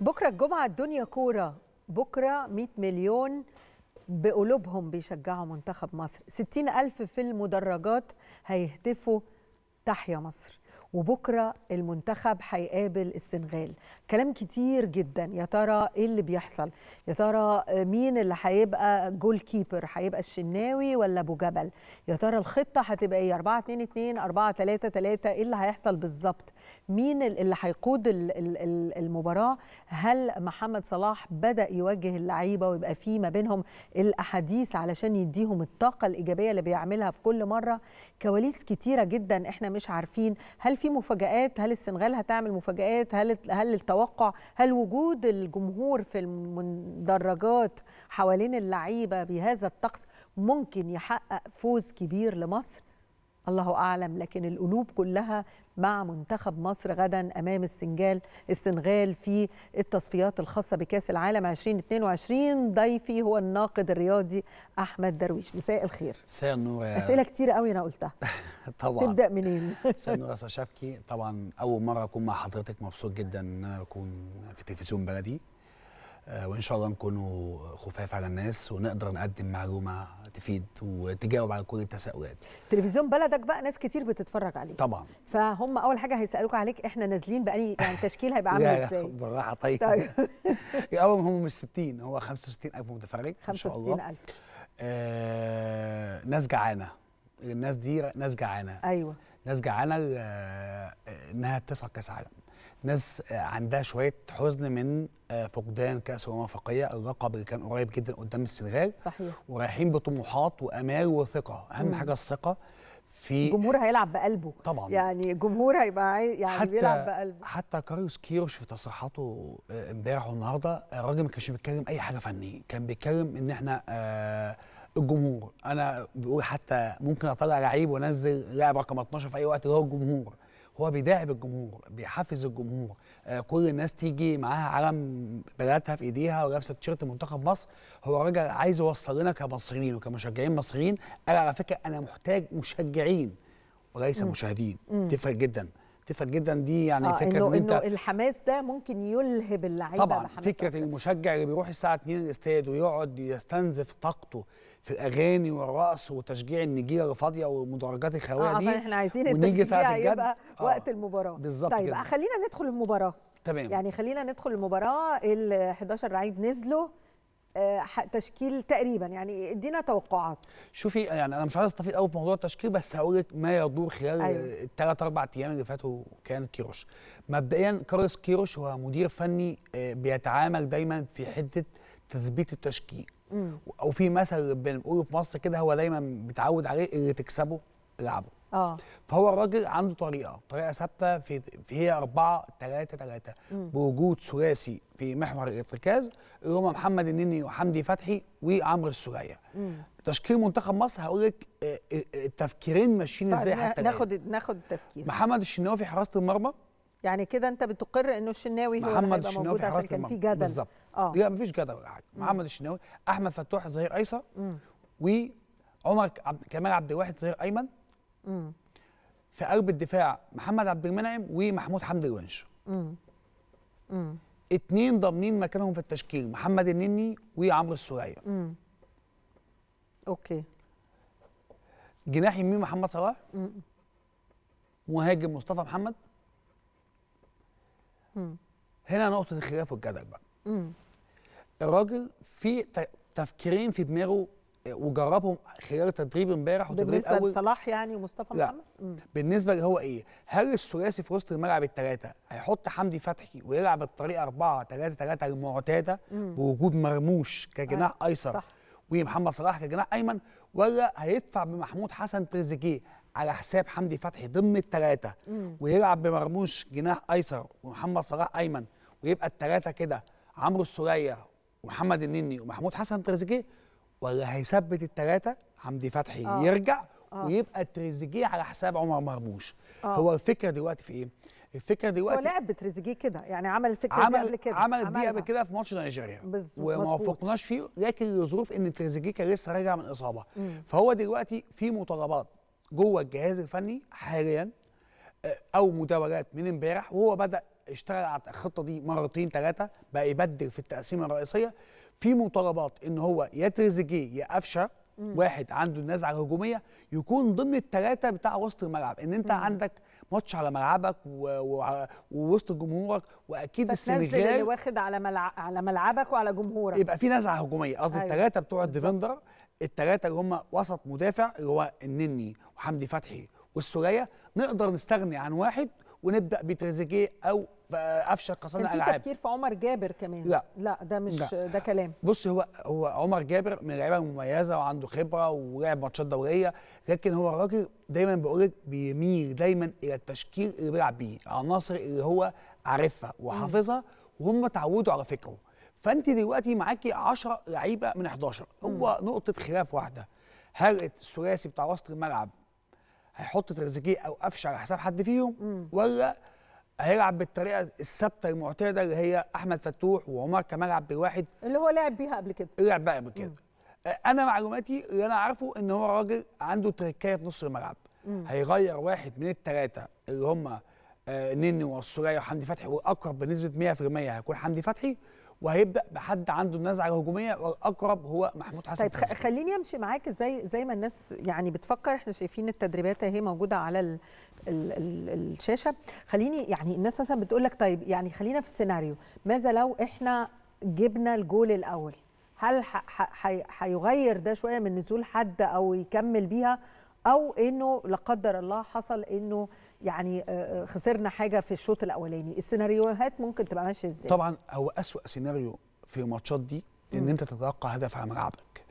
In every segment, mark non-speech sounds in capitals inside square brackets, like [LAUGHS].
بكرة الجمعة الدنيا كورة بكرة 100 مليون بقلوبهم بيشجعوا منتخب مصر 60 ألف في المدرجات هيهتفوا تحيا مصر وبكره المنتخب هيقابل السنغال كلام كتير جدا يا ترى ايه اللي بيحصل يا ترى مين اللي هيبقى جول كيبر هيبقى الشناوي ولا ابو جبل يا ترى الخطه هتبقى ايه 4 2 2 4 3 3 ايه اللي هيحصل بالظبط مين اللي هيقود المباراه هل محمد صلاح بدا يوجه اللعيبه ويبقى في ما بينهم الاحاديث علشان يديهم الطاقه الايجابيه اللي بيعملها في كل مره كواليس كتيره جدا احنا مش عارفين هل في مفاجآت هل السنغال هتعمل مفاجآت هل هل التوقع هل وجود الجمهور في المدرجات حوالين اللعيبه بهذا الطقس ممكن يحقق فوز كبير لمصر الله اعلم لكن القلوب كلها مع منتخب مصر غدا امام السنغال السنغال في التصفيات الخاصه بكاس العالم 2022 ضيفي هو الناقد الرياضي احمد درويش مساء الخير مساء النور اسئله كتير قوي انا قلتها [LAUGHS] طبعا تبدا منين [LAUGHS] مساء النور يا شبكي طبعا اول مره اكون مع حضرتك مبسوط جدا ان انا اكون في تلفزيون بلدي آه، وان شاء الله نكونوا خفاف على الناس ونقدر نقدم معلومه تفيد وتجاوب على كل التساؤلات تلفزيون بلدك بقى ناس كتير بتتفرج عليه طبعا فهم اول حاجه هيسالوك عليك احنا نازلين بقى [LAUGHS] يعني التشكيل هيبقى عامل ازاي بالراحه طيب, طيب. [LAUGHS] الاول هم مش 60 هو 65000 متفرج ان شاء الله 65000 آه ناس جعانه الناس دي ناس جعانه ايوه ناس جعانه آه، انها تسعى كاس عالم ناس عندها شويه حزن من آه، فقدان كاس الامم الافريقيه اللقب اللي كان قريب جدا قدام السنغال صحيح ورايحين بطموحات وامال وثقه اهم مم. حاجه الثقه في الجمهور هيلعب بقلبه طبعا يعني الجمهور هيبقى يعني حتى بيلعب بقلبه حتى كاريوس كيروش في تصريحاته آه، امبارح والنهارده آه، الراجل ما كانش بيتكلم اي حاجه فنيه كان بيتكلم ان احنا آه الجمهور انا بقول حتى ممكن اطلع لعيب وانزل لاعب رقم 12 في اي وقت هو الجمهور هو بيداعب الجمهور بيحفز الجمهور آه كل الناس تيجي معاها علم بلدها في ايديها ولابسه تيشيرت منتخب مصر هو راجل عايز يوصل لنا كمصريين وكمشجعين مصريين قال على فكره انا محتاج مشجعين وليس مم. مشاهدين تفرق جدا تفرق جدا دي يعني آه فكره انه انت الحماس ده ممكن يلهب اللعيبه طبعا فكره المشجع اللي بيروح الساعه 2 الاستاد ويقعد يستنزف طاقته في الاغاني والرقص وتشجيع النجيله الفاضيه ومدرجات الخواء آه،, آه دي طيب، احنا عايزين ونيجي ساعه الجد آه وقت المباراه بالظبط طيب كده. خلينا ندخل المباراه تمام يعني خلينا ندخل المباراه ال 11 لعيب نزلوا آه، تشكيل تقريبا يعني ادينا توقعات شوفي يعني انا مش عايز استفيد قوي في موضوع التشكيل بس هقول لك ما يدور خلال أيوة. الثلاث اربع ايام اللي فاتوا كان كيروش مبدئيا كارلوس كيروش هو مدير فني آه، بيتعامل دايما في حته تثبيت التشكيل او في مثل بنقوله في مصر كده هو دايما بيتعود عليه اللي تكسبه العبه اه فهو الراجل عنده طريقه طريقه ثابته في هي 4 3 3 بوجود ثلاثي في محور الارتكاز اللي هم محمد النني وحمدي فتحي وعمرو السوليه تشكيل منتخب مصر هقول لك آه، آه، التفكيرين ماشيين طيب، ازاي حتى ناخد ناخد التفكير محمد الشناوي في حراسه المرمى يعني كده انت بتقر انه الشناوي هو محمد الشناوي موجود عشان كان في جدل بالظبط اه لا مفيش جدل ولا حاجه محمد الشناوي احمد فتوح ظهير ايسر وعمر عبد كمال عبد الواحد ظهير ايمن مم. في قلب الدفاع محمد عبد المنعم ومحمود حمدي الونش اثنين ضامنين مكانهم في التشكيل محمد النني وعمرو السوريه اوكي جناح يمين محمد صلاح مهاجم مصطفى محمد مم. هنا نقطه الخلاف والجدل بقى مم. الراجل في تفكيرين في دماغه آه، وجربهم خلال تدريب امبارح وتدريب بالنسبه أول لصلاح يعني ومصطفى لا محمد؟ بالنسبه اللي هو ايه؟ هل الثلاثي في وسط الملعب الثلاثه هيحط حمدي فتحي ويلعب الطريقه 4 3 3 المعتاده بوجود مرموش كجناح آه. ايسر صح. ومحمد صلاح كجناح ايمن ولا هيدفع بمحمود حسن تريزيجيه على حساب حمدي فتحي ضمن الثلاثه ويلعب بمرموش جناح ايسر ومحمد صلاح ايمن ويبقى الثلاثه كده عمرو السوليه ومحمد النني ومحمود حسن تريزيجيه ولا هيثبت الثلاثه حمدي فتحي آه. يرجع آه. ويبقى تريزيجيه على حساب عمر مرموش آه. هو الفكره دلوقتي في ايه؟ الفكره دلوقتي هو لعب بتريزيجيه كده يعني عمل الفكره عمل دي قبل كده عمل دي قبل كده في ماتش نيجيريا وما وفقناش فيه لكن لظروف ان تريزيجيه كان لسه راجع من اصابه مم. فهو دلوقتي في مطالبات جوه الجهاز الفني حاليا آه، او مداولات من امبارح وهو بدا اشتغل على الخطه دي مرتين ثلاثه بقى يبدل في التقسيمه الرئيسيه في مطالبات ان هو يا تريزيجيه يا قفشه واحد عنده النزعه الهجوميه يكون ضمن الثلاثه بتاع وسط الملعب ان انت مم. عندك ماتش على ملعبك ووسط جمهورك واكيد السنغال اللي واخد على ملع... على ملعبك وعلى جمهورك يبقى في نزعه هجوميه قصدي أيوة. الثلاثه بتوع الديفندر الثلاثه اللي هم وسط مدافع اللي هو النني وحمدي فتحي والسوريه نقدر نستغني عن واحد ونبدا بتريزيجيه او افشل قصاد الالعاب كان في تفكير في عمر جابر كمان لا لا ده مش لا. ده كلام بص هو هو عمر جابر من اللعيبه المميزه وعنده خبره ولعب ماتشات دوريه لكن هو الراجل دايما بقول لك بيميل دايما الى التشكيل اللي بيلعب بيه العناصر اللي هو عارفها وحافظها وهم اتعودوا على فكره فانت دلوقتي معاكي 10 لعيبه من 11 هو مم. نقطه خلاف واحده هل الثلاثي بتاع وسط الملعب هيحط تريزيجيه او قفشه على حساب حد فيهم مم. ولا هيلعب بالطريقه الثابته المعتاده اللي هي احمد فتوح وعمر كمال عبد الواحد اللي هو لعب بيها قبل كده لعب بقى قبل كده انا معلوماتي اللي انا عارفه ان هو راجل عنده تركايه في نص الملعب مم. هيغير واحد من الثلاثه اللي هم آه نني والسوريه وحمدي فتحي والاقرب بنسبه 100% هيكون حمدي فتحي وهيبدا بحد عنده نزعه هجوميه والاقرب هو محمود حسن طيب حسن. خليني امشي معاك زي زي ما الناس يعني بتفكر احنا شايفين التدريبات اهي موجوده على ال ال ال الشاشه خليني يعني الناس مثلا بتقول لك طيب يعني خلينا في السيناريو ماذا لو احنا جبنا الجول الاول هل هيغير ده شويه من نزول حد او يكمل بيها او انه لا قدر الله حصل انه يعني آه، آه، خسرنا حاجه في الشوط الاولاني السيناريوهات ممكن تبقى ماشيه ازاي طبعا هو اسوا سيناريو في الماتشات دي ان م. انت تتوقع هدف على ملعبك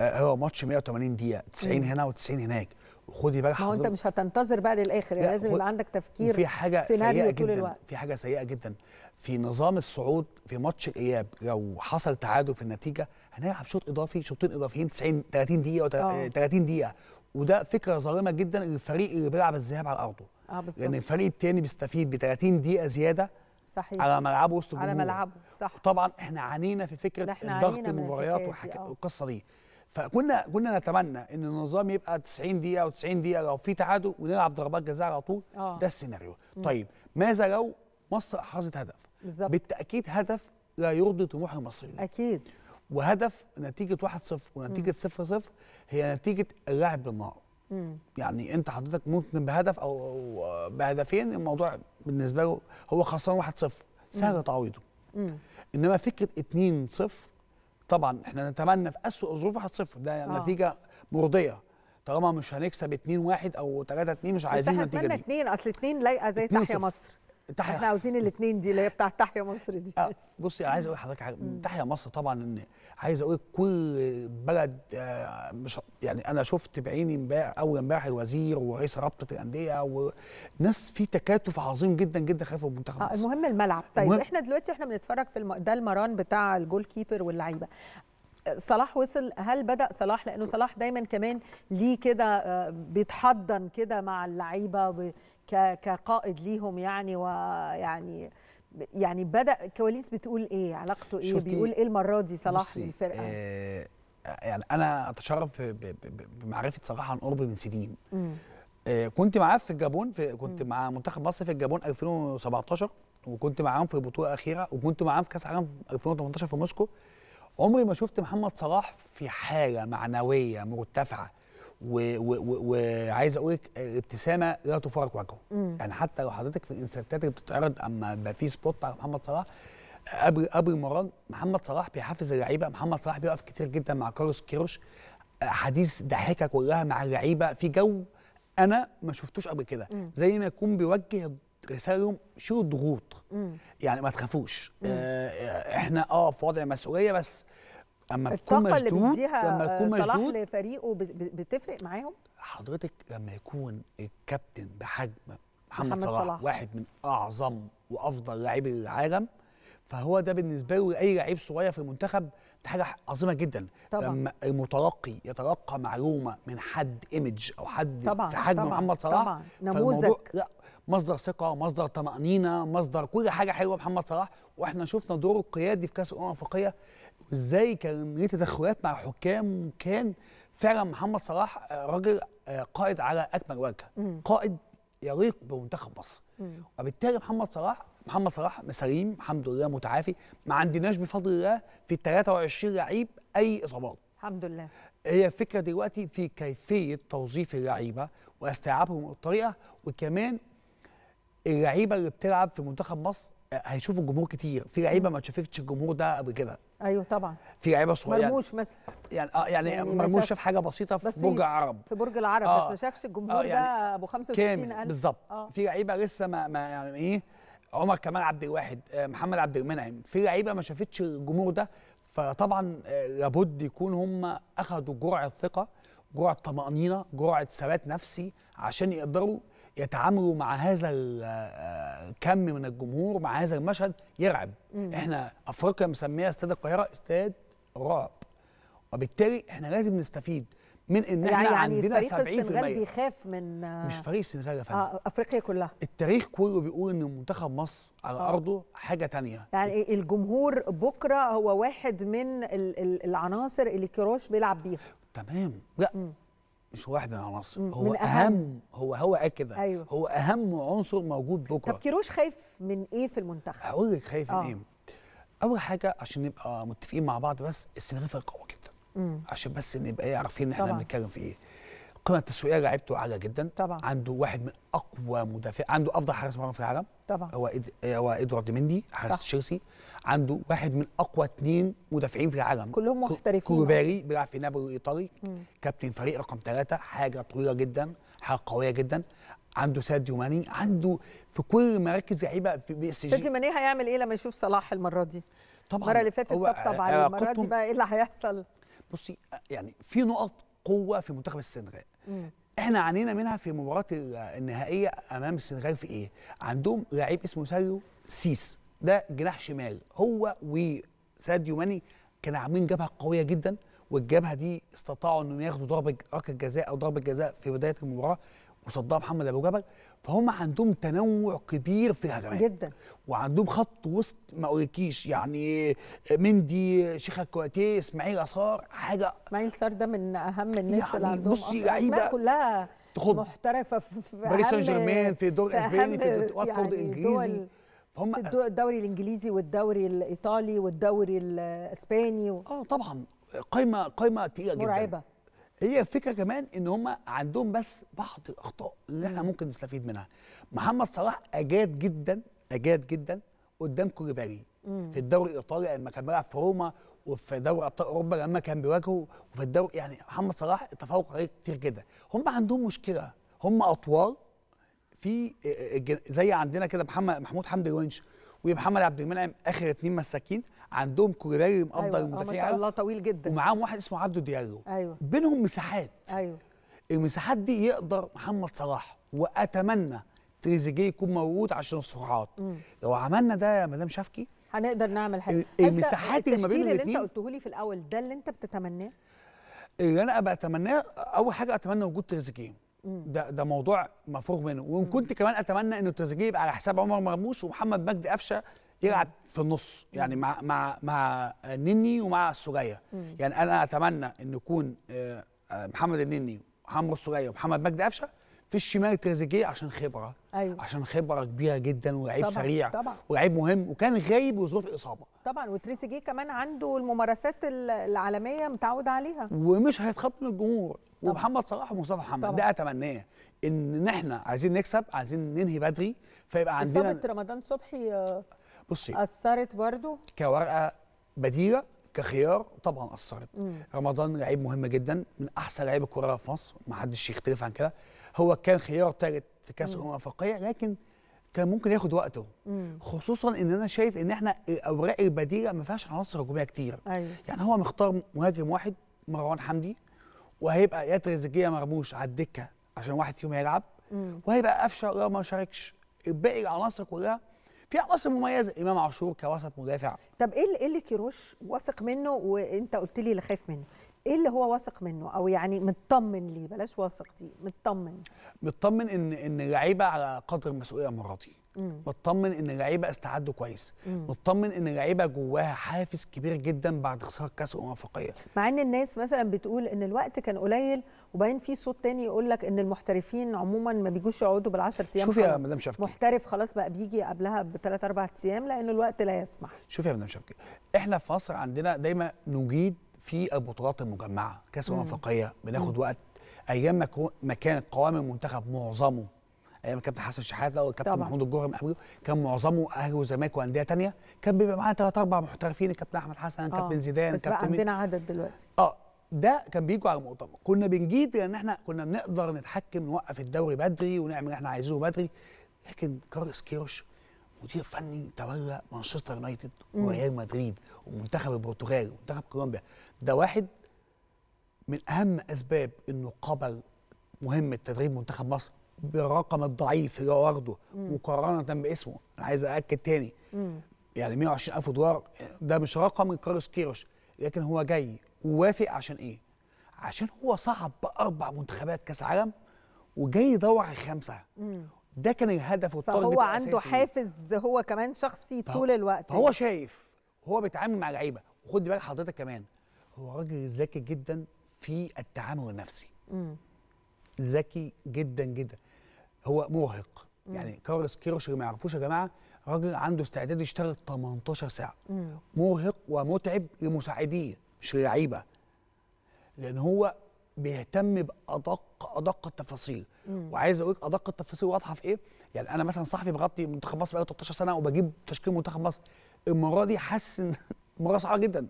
آه، هو ماتش 180 دقيقه 90 م. هنا و90 هناك وخدي بالك ما هو انت مش هتنتظر بقى للاخر يعني لازم يبقى عندك تفكير في حاجه سيئه جدا في حاجه سيئه جدا في نظام الصعود في ماتش الاياب لو حصل تعادل في النتيجه هنلعب شوط اضافي شوطين اضافيين 90 30 دقيقه و 30 دقيقه وده فكره ظالمه جدا للفريق اللي بيلعب الذهاب على ارضه اه بالظبط لان الفريق الثاني بيستفيد ب 30 دقيقه زياده صحيح على ملعبه وسط الجمهور على ملعبه صح طبعا احنا عانينا في فكره ضغط المباريات والقصه آه. دي فكنا كنا نتمنى ان النظام يبقى 90 دقيقه او 90 دقيقه لو في تعادل ونلعب ضربات جزاء على طول آه. ده السيناريو مم. طيب ماذا لو مصر احرزت هدف بالزبط. بالتاكيد هدف لا يرضي طموح المصريين اكيد وهدف نتيجه 1-0 ونتيجه 0-0 هي نتيجه اللعب بالنار مم. يعني انت حضرتك ممكن بهدف او بهدفين الموضوع بالنسبه له هو خسران 1-0 سهل تعويضه انما فكره 2-0 طبعا احنا نتمنى في اسوء الظروف 1-0 ده آه. نتيجه مرضيه طالما مش هنكسب 2-1 او 3-2 مش عايزين النتيجه دي 2 اصل 2 لايقه زي تحيا مصر تحيا احنا عاوزين الاثنين دي اللي هي بتاعت تحيا مصر دي آه بصي عايز اقول لحضرتك حاجه تحيا مصر طبعا ان عايز اقول كل بلد آه، مش يعني انا شفت بعيني امبارح اول امبارح الوزير ورئيس رابطه الانديه وناس في تكاتف عظيم جدا جدا خلفوا منتخب آه، مصر آه المهم الملعب طيب المهم احنا دلوقتي احنا بنتفرج في ده المران بتاع الجول كيبر واللعيبه صلاح وصل هل بدا صلاح لانه صلاح دايما كمان ليه كده آه، بيتحضن كده مع اللعيبه كقائد ليهم يعني ويعني يعني بدا الكواليس بتقول ايه علاقته ايه بيقول ايه المره دي صلاح الفرقه آه يعني انا اتشرف بمعرفه صلاح عن قرب من سنين آه كنت معاه في الجابون في كنت مم. مع منتخب مصر في الجابون 2017 وكنت معاهم في بطوله اخيره وكنت معاهم في كاس العالم 2018 في موسكو عمري ما شفت محمد صلاح في حاجه معنويه مرتفعه وعايز اقول لك ابتسامه لا تفارق وجهه يعني حتى لو حضرتك في الانسرتات اللي بتتعرض اما يبقى في سبوت على محمد صلاح قبل قبل المرار محمد صلاح بيحفز اللعيبه محمد صلاح بيقف كتير جدا مع كارلوس كيروش حديث ضحكه كلها مع اللعيبه في جو انا ما شفتوش قبل كده زي ما يكون بيوجه رساله لهم شيلوا الضغوط يعني ما تخافوش آه، احنا اه في وضع مسؤوليه بس اما تكون مشدود لما تكون مشدود صلاح لفريقه بتفرق معاهم حضرتك لما يكون الكابتن بحجم محمد, محمد صلاح, صلاح واحد من اعظم وافضل لاعبي العالم فهو ده بالنسبه له لاي لعيب صغير في المنتخب ده حاجه عظيمه جدا طبعا. لما المتلقي يتلقى معلومه من حد ايمج او حد طبعا. في حجم طبعا. محمد صلاح طبعا. نموذج لا مصدر ثقه مصدر طمانينه مصدر كل حاجه حلوه محمد صلاح واحنا شفنا دوره القيادي في كاس الامم الافريقيه وازاي كان ليه تدخلات مع الحكام وكان فعلا محمد صلاح آه، راجل آه، قائد على اكمل وجه قائد يليق بمنتخب مصر وبالتالي محمد صلاح محمد صلاح سليم الحمد لله متعافي ما عندناش بفضل الله في ال 23 لعيب اي اصابات الحمد لله هي الفكره دلوقتي في كيفيه توظيف اللعيبه واستيعابهم الطريقه وكمان اللعيبه اللي بتلعب في منتخب مصر آه، هيشوفوا الجمهور كتير في لعيبه ما شافتش الجمهور ده قبل كده ايوه طبعا في لعيبه صغيره يعني مرموش مثلا يعني اه يعني, يعني مرموش شاف حاجه بسيطه في بس برج العرب في برج العرب آه بس ما شافش الجمهور آه يعني ده ابو 65000 بالظبط آه. في لعيبه لسه ما, ما يعني ايه عمر كمال عبد الواحد آه، محمد عبد المنعم في لعيبه ما شافتش الجمهور ده فطبعا آه، لابد يكون هم اخذوا جرعه ثقه جرعه طمانينه جرعه ثبات نفسي عشان يقدروا يتعاملوا مع هذا الكم آه، من الجمهور مع هذا المشهد يرعب مم. احنا افريقيا مسميه استاد القاهره استاد رعب وبالتالي احنا لازم نستفيد من ان احنا يعني عندنا 70% فريق السنغال بيخاف من مش فريق السنغال يا فندم آه افريقيا كلها التاريخ كله بيقول ان منتخب مصر على آه. ارضه حاجه تانية يعني الجمهور بكره هو واحد من العناصر اللي كيروش بيلعب بيها تمام لا مش واحدة من العناصر هو من أهم. أهم هو هو قال أيوه. هو أهم عنصر موجود بكرة طب كيروش خايف من إيه في المنتخب؟ هقول لك خايف آه. من إيه أول حاجة عشان نبقى متفقين مع بعض بس السنغافرة قوي جدا عشان بس نبقى إيه عارفين إحنا بنتكلم في إيه القيمه التسويقيه لعيبته عاليه جدا طبعا عنده واحد من اقوى مدافع عنده افضل حارس مرمى في العالم طبعا هو إد... هو ادوارد مندي حارس تشيلسي عنده واحد من اقوى اثنين مدافعين في العالم كلهم محترفين كوباري بيلعب في نابولي الايطالي كابتن فريق رقم ثلاثه حاجه طويله جدا حاجه قويه جدا عنده ساديو ماني عنده في كل مراكز لعيبه بي اس جي ساديو ماني هيعمل ايه لما يشوف صلاح المره دي؟ طبعا المره اللي فاتت طبطب عليه المره دي بقى ايه اللي هيحصل؟ بصي يعني في نقط قوه في منتخب السنغال مم. احنا عانينا منها في مباراه النهائيه امام السنغال في ايه عندهم لعيب اسمه ساديو سيس ده جناح شمال هو وساديو ماني كانوا عاملين جبهه قويه جدا والجبهه دي استطاعوا انهم ياخدوا ضربه ركله جزاء او ضربه جزاء في بدايه المباراه وصدها محمد ابو جبل فهم عندهم تنوع كبير في الهجمات جدا وعندهم خط وسط ما اقولكيش يعني آه، مندي شيخ الكواتي اسماعيل اثار حاجه اسماعيل صار ده من اهم الناس يعني اللي عندهم بصي لعيبه كلها تخد محترفه في باريس سان جيرمان في الدوري الاسباني في واتفورد يعني الانجليزي هم الدوري الانجليزي والدوري الايطالي والدوري الاسباني و... اه طبعا قايمه قايمه تقيله جدا مرعبه هي الفكره كمان ان هم عندهم بس بعض الاخطاء اللي احنا ممكن نستفيد منها محمد صلاح اجاد جدا اجاد جدا قدام كوليبالي في الدوري الايطالي لما كان بيلعب في روما وفي دوري ابطال اوروبا لما كان بيواجهه وفي الدوري يعني محمد صلاح تفوق عليه كتير جدا هم عندهم مشكله هم اطوال في آه، آه، زي عندنا كده محمد محمود حمدي الونش ومحمد عبد المنعم اخر اتنين مساكين عندهم كوريم أيوة، افضل أيوة. مدافعين ما شاء الله طويل جدا ومعاهم واحد اسمه عبده ديالو أيوة. بينهم مساحات ايوه المساحات دي يقدر محمد صلاح واتمنى تريزيجيه يكون موجود عشان الصراعات لو عملنا ده يا مدام شافكي هنقدر نعمل حاجه المساحات اللي ما بين اللي انت قلته لي في الاول ده اللي انت بتتمناه اللي انا بتمناه اول حاجه اتمنى وجود تريزيجيه ده ده موضوع مفروغ منه وان كنت كمان اتمنى انه تريزيجيه يبقى على حساب عمر مرموش ومحمد مجدي قفشه يلعب في النص يعني مع مع مع النني ومع السجايه يعني انا اتمنى ان يكون آه، آه، محمد النني وعمرو السجايه ومحمد مجدي قفشه في الشمال تريزيجيه عشان خبره أيوة. عشان خبره كبيره جدا ولاعيب سريع طبعا ولاعيب مهم وكان غايب وظروف اصابه طبعا وتريزيجيه كمان عنده الممارسات العالميه متعود عليها ومش هيتخطى من الجمهور طبعًا. ومحمد صلاح ومصطفى محمد طبعًا. ده اتمناه ان احنا عايزين نكسب عايزين ننهي بدري فيبقى عندنا اصابه رمضان صبحي آه، بصي اثرت برضو كورقه بديله كخيار طبعا اثرت مم. رمضان لعيب مهم جدا من احسن لعيب الكره في مصر ما حدش يختلف عن كده هو كان خيار ثالث في كاس الامم الافريقيه لكن كان ممكن ياخد وقته مم. خصوصا ان انا شايف ان احنا الاوراق البديله ما فيهاش عناصر هجوميه كتير أيوه. يعني هو مختار مهاجم واحد مروان حمدي وهيبقى يا تريزيجيه مرموش على الدكه عشان واحد فيهم يلعب وهيبقى قفشه لو ما شاركش الباقي العناصر كلها في عناصر مميزه امام عاشور كوسط مدافع طب إيه, ايه اللي, كيروش واثق منه وانت قلت لي اللي خايف منه ايه اللي هو واثق منه او يعني مطمن ليه بلاش واثق دي مطمن مطمن ان ان لعيبه على قدر المسؤوليه مراتي مطمن ان اللعيبه استعدوا كويس مطمن ان اللعيبه جواها حافز كبير جدا بعد خساره كاس الامم الافريقيه مع ان الناس مثلا بتقول ان الوقت كان قليل وبعدين في صوت تاني يقول لك ان المحترفين عموما ما بيجوش يقعدوا بال10 ايام شوفي يا مدام شفقي محترف خلاص بقى بيجي قبلها بثلاث اربع ايام لان الوقت لا يسمح شوفي يا مدام شفقي احنا في مصر عندنا دايما نجيد في البطولات المجمعه كاس الامم الافريقيه بناخد مم. وقت ايام ما كانت قوام المنتخب معظمه ايام الكابتن حسن شحاته والكابتن محمود الجوهر من كان معظمه اهلي وزمالك وانديه ثانيه كان بيبقى معانا ثلاث اربع محترفين الكابتن احمد حسن الكابتن آه. زيدان بس بقى عندنا عدد دلوقتي اه ده كان بيجوا على المؤتمر كنا بنجيد لان احنا كنا بنقدر نتحكم نوقف الدوري بدري ونعمل اللي احنا عايزينه بدري لكن كارلوس كيروش مدير فني تولى مانشستر يونايتد وريال مدريد ومنتخب البرتغال ومنتخب كولومبيا ده واحد من اهم اسباب انه قبل مهمه تدريب منتخب مصر بالرقم الضعيف اللي هو واخده مقارنه باسمه انا عايز ااكد تاني مم. يعني 120000 دولار ده مش رقم كارلوس كيروش لكن هو جاي ووافق عشان ايه؟ عشان هو صعب باربع منتخبات كاس عالم وجاي يدور على خمسه ده كان الهدف والتارجت فهو عنده الأساسي. حافز هو كمان شخصي فهو طول الوقت هو شايف هو بيتعامل مع لعيبه وخد بالك حضرتك كمان هو راجل ذكي جدا في التعامل النفسي ذكي جدا جدا هو مرهق يعني كارلس كيروش اللي ما يعرفوش يا جماعه راجل عنده استعداد يشتغل 18 ساعه مم. مرهق ومتعب لمساعديه مش للعيبه لان هو بيهتم بادق ادق التفاصيل مم. وعايز اقول ادق التفاصيل واضحه في ايه يعني انا مثلا صاحبي بغطي منتخب مصر بقاله 13 سنه وبجيب تشكيل منتخب مصر المره دي حاسس ان [LAUGHS] المره صعبه جدا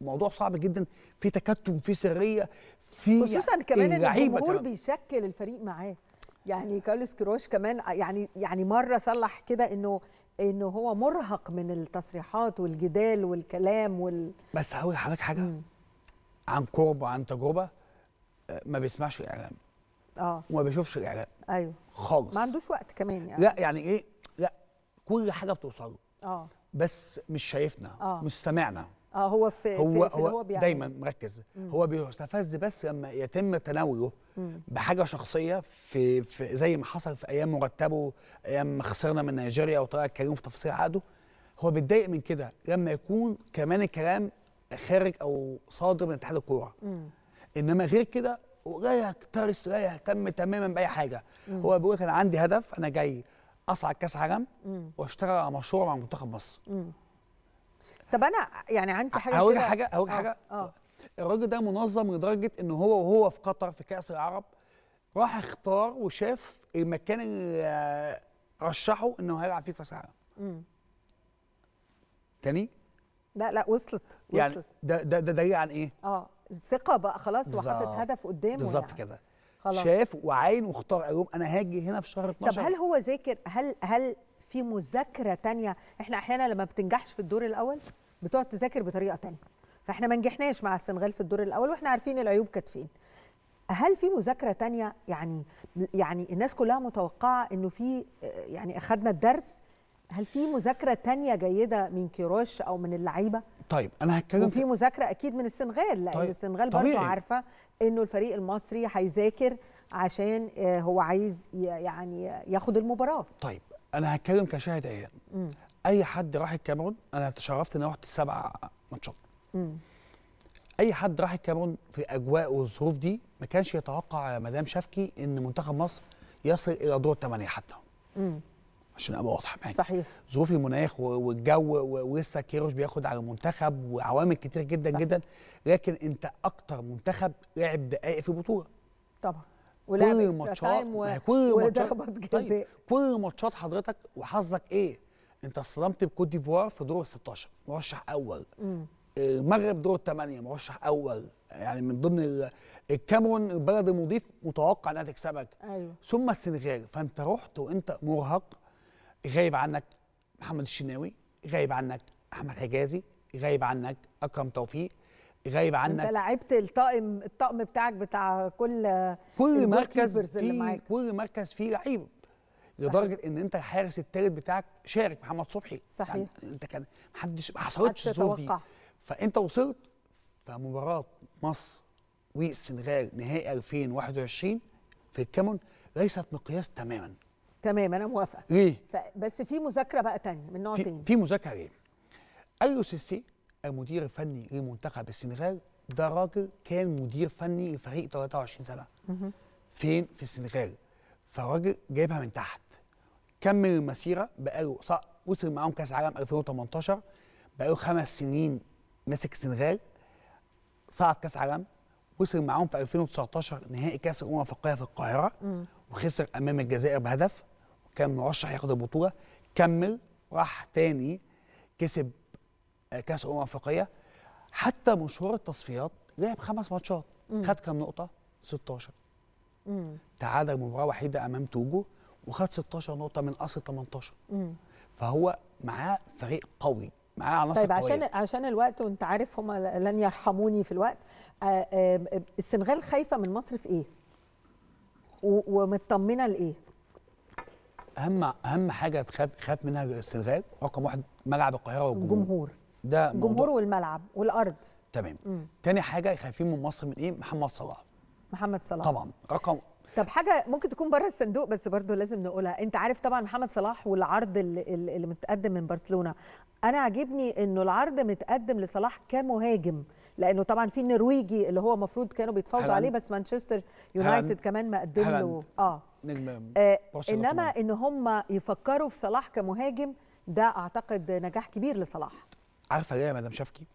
الموضوع صعب جدا في تكتم في سريه في خصوصا كمان ان الجمهور بيشكل الفريق معاه يعني كارلوس كروش كمان يعني يعني مره صلح كده انه انه هو مرهق من التصريحات والجدال والكلام وال بس هقول لحضرتك حاجه مم. عن قرب وعن تجربه آه، ما بيسمعش الاعلام اه وما بيشوفش الاعلام ايوه خالص ما عندوش وقت كمان يعني لا يعني ايه لا كل حاجه بتوصله اه بس مش شايفنا آه. مش سامعنا اه هو في هو في هو, هو بيعمل. دايما مركز مم. هو بيستفز بس لما يتم تناوله بحاجه شخصيه في, في زي ما حصل في ايام مرتبه ايام ما خسرنا من نيجيريا وطلع الكريم في تفاصيل عقده هو بيتضايق من كده لما يكون كمان الكلام خارج او صادر من اتحاد الكوره انما غير كده ولا يكترث ولا يهتم تماما باي حاجه مم. هو بيقول انا عندي هدف انا جاي اصعد كاس عالم واشتغل على مشروع مع منتخب مصر مم. طب انا يعني عندي حاجه هقول حاجه هقول آه، حاجه آه. الراجل ده منظم لدرجه ان هو وهو في قطر في كاس العرب راح اختار وشاف المكان اللي رشحه انه هيلعب فيه كاس العالم تاني لا لا وصلت, يعني وصلت. يعني ده ده ده دليل عن ايه اه الثقه بقى خلاص وحاطط هدف قدامه بالظبط يعني. كده خلاص. شاف وعاين واختار قال انا هاجي هنا في شهر 12 طب هل هو ذاكر هل هل في مذاكره تانية احنا احيانا لما بتنجحش في الدور الاول بتقعد تذاكر بطريقه ثانيه فاحنا ما نجحناش مع السنغال في الدور الاول واحنا عارفين العيوب كانت فين هل في مذاكره تانية يعني يعني الناس كلها متوقعه انه في يعني اخذنا الدرس هل في مذاكره تانية جيده من كيروش او من اللعيبه طيب انا هتكلم وفي مذاكره اكيد من السنغال لان طيب السنغال برضه عارفه انه الفريق المصري هيذاكر عشان آه، هو عايز يعني ياخد المباراه طيب انا هتكلم كشاهد عيان آية. اي حد راح الكاميرون انا تشرفت ان انا رحت سبع ماتشات اي حد راح الكاميرون في اجواء والظروف دي ما كانش يتوقع يا مدام شفكي ان منتخب مصر يصل الى دور الثمانيه حتى مم. عشان ابقى واضح معاك صحيح ظروف المناخ والجو ولسه كيروش بياخد على المنتخب وعوامل كتير جدا صحيح. جدا لكن انت اكتر منتخب لعب دقائق في بطوله طبعا ولعب كل الماتشات و... كل الماتشات طيب. كل الماتشات حضرتك وحظك ايه انت اصطدمت بكوت ديفوار في دور ال 16 مرشح اول المغرب آه، دور الثمانيه مرشح اول يعني من ضمن الكاميرون البلد المضيف متوقع انها تكسبك أيوة. ثم السنغال فانت رحت وانت مرهق غايب عنك محمد الشناوي غايب عنك احمد حجازي غايب عنك اكرم توفيق غايب عنك انت لعبت الطاقم الطقم بتاعك بتاع كل كل مركز فيه كل مركز فيه لعيب لدرجه ان انت الحارس الثالث بتاعك شارك محمد صبحي صحيح يعني انت كان محدش ما حصلتش الظروف دي فانت وصلت فمباراه مصر والسنغال نهائي 2021 في الكامون ليست مقياس تماما تمام انا موافقه ليه؟ بس في مذاكره بقى تانية من نوع تاني في مذاكره ليه؟ اليو سيسي المدير الفني لمنتخب السنغال ده راجل كان مدير فني لفريق 23 سنه فين في السنغال فالراجل جايبها من تحت كمل المسيره بقاله وصل معاهم كاس عالم 2018 بقاله خمس سنين ماسك السنغال صعد كاس عالم وصل معاهم في 2019 نهائي كاس الامم الافريقيه في القاهره وخسر امام الجزائر بهدف وكان مرشح ياخد البطوله كمل راح تاني كسب آه، كاس الامم الافريقيه حتى مشوار التصفيات لعب خمس ماتشات خد كام نقطه 16 مم. تعادل مباراه وحيده امام توجو وخد 16 نقطه من اصل 18 مم. فهو معاه فريق قوي معاه عناصر طيب عشان قوية. عشان الوقت وانت عارف هم لن يرحموني في الوقت آه، آه، السنغال خايفه من مصر في ايه ومطمنه لايه اهم اهم حاجه تخاف خاف منها السنغال رقم واحد ملعب القاهره والجمهور الجمهور ده الجمهور والملعب والارض تمام مم. تاني حاجه خايفين من مصر من ايه محمد صلاح محمد صلاح طبعا رقم طب حاجه ممكن تكون بره الصندوق بس برضه لازم نقولها انت عارف طبعا محمد صلاح والعرض اللي, اللي متقدم من برشلونه انا عاجبني انه العرض متقدم لصلاح كمهاجم لانه طبعا في النرويجي اللي هو المفروض كانوا بيتفاوضوا عليه بس مانشستر يونايتد كمان مقدم له اه نجم آه انما ان هم يفكروا في صلاح كمهاجم ده اعتقد نجاح كبير لصلاح عارفه ليه يا مدام شفكي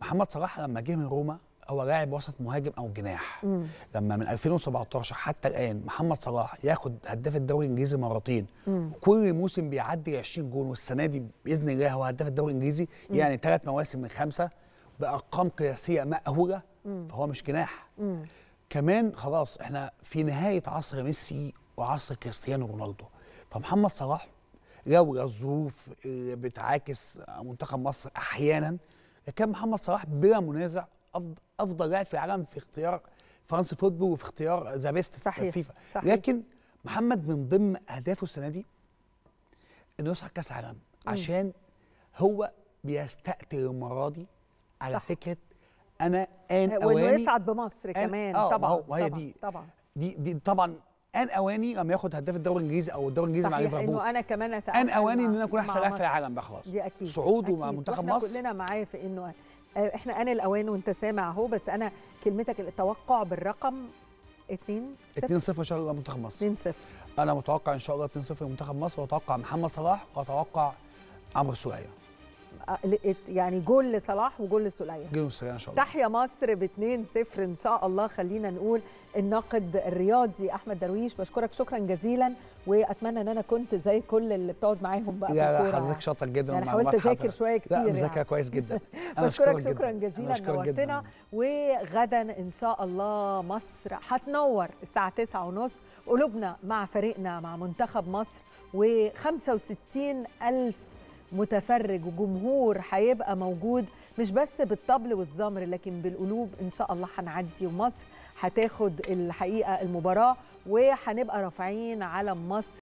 محمد صلاح لما جه من روما هو لاعب وسط مهاجم او جناح مم. لما من 2017 حتى الان محمد صلاح ياخد هداف الدوري الانجليزي مرتين وكل موسم بيعدي 20 جون والسنه دي باذن الله هو هداف الدوري الانجليزي يعني ثلاث مواسم من خمسه بارقام قياسيه مأهوله فهو مش جناح مم. كمان خلاص احنا في نهايه عصر ميسي وعصر كريستيانو رونالدو فمحمد صلاح لو الظروف اللي آه، بتعاكس منتخب مصر احيانا كان محمد صلاح بلا منازع افضل لاعب في العالم في اختيار فرنسا فوتبول وفي اختيار ذا بيست صحيح فيفا صحيح. لكن محمد من ضمن اهدافه السنه دي انه يصعد كاس عالم عشان هو بيستقتل المره دي على صح. فكره انا ان اواني وانه يصعد بمصر كمان آه طبعا وهي طبعا دي طبعا دي, دي طبعا ان اواني لما ياخد هداف الدوري الانجليزي او الدوري الانجليزي مع ليفربول انه انا كمان ان اواني ان انا اكون احسن لاعب في العالم بقى خلاص دي اكيد صعوده مع منتخب مصر كلنا معاه في انه آه، احنا انا الاوان وانت سامع اهو بس انا كلمتك التوقع بالرقم 2 0 2 0 ان شاء الله منتخب مصر 2 0 انا متوقع ان شاء الله 2 0 منتخب مصر واتوقع محمد صلاح واتوقع عمرو سوريا آه، يعني جول لصلاح وجول لسوليه جول لسوليه ان شاء الله تحيا مصر ب 2-0 ان شاء الله خلينا نقول الناقد الرياضي احمد درويش بشكرك شكرا جزيلا واتمنى ان انا كنت زي كل اللي بتقعد معاهم بقى لا لا حضرتك شاطر جدا يعني حاولت اذاكر شويه كتير لا يعني. مذاكره يعني. كويس جدا [LAUGHS] انا بشكرك شكرا جزيلا نورتنا وغدا ان شاء الله مصر هتنور الساعه 9:30 قلوبنا مع فريقنا مع منتخب مصر و 65 ألف متفرج وجمهور هيبقى موجود مش بس بالطبل والزمر لكن بالقلوب ان شاء الله هنعدي ومصر هتاخد الحقيقه المباراه وهنبقى رافعين علم مصر